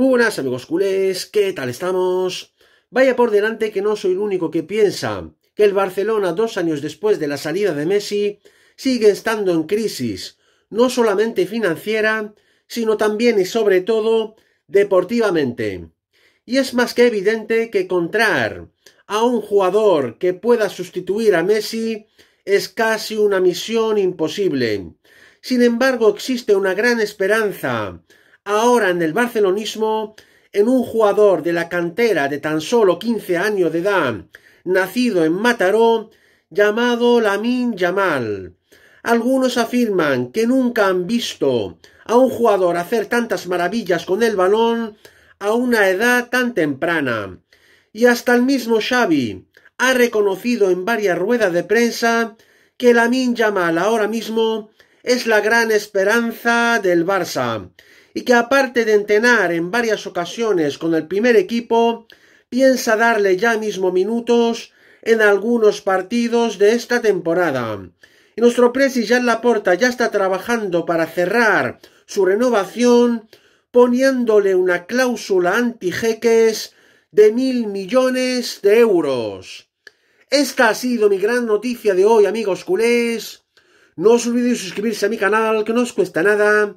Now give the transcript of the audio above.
Buenas amigos culés, ¿qué tal estamos? Vaya por delante que no soy el único que piensa que el Barcelona dos años después de la salida de Messi sigue estando en crisis, no solamente financiera, sino también y sobre todo deportivamente. Y es más que evidente que encontrar a un jugador que pueda sustituir a Messi es casi una misión imposible. Sin embargo, existe una gran esperanza ahora en el barcelonismo, en un jugador de la cantera de tan solo 15 años de edad, nacido en Mataró, llamado Lamin Yamal. Algunos afirman que nunca han visto a un jugador hacer tantas maravillas con el balón a una edad tan temprana. Y hasta el mismo Xavi ha reconocido en varias ruedas de prensa que Lamin Yamal ahora mismo es la gran esperanza del Barça y que aparte de entrenar en varias ocasiones con el primer equipo, piensa darle ya mismo minutos en algunos partidos de esta temporada. Y nuestro presi la Laporta ya está trabajando para cerrar su renovación poniéndole una cláusula anti-jeques de mil millones de euros. Esta ha sido mi gran noticia de hoy, amigos culés. No os olvidéis suscribirse a mi canal, que no os cuesta nada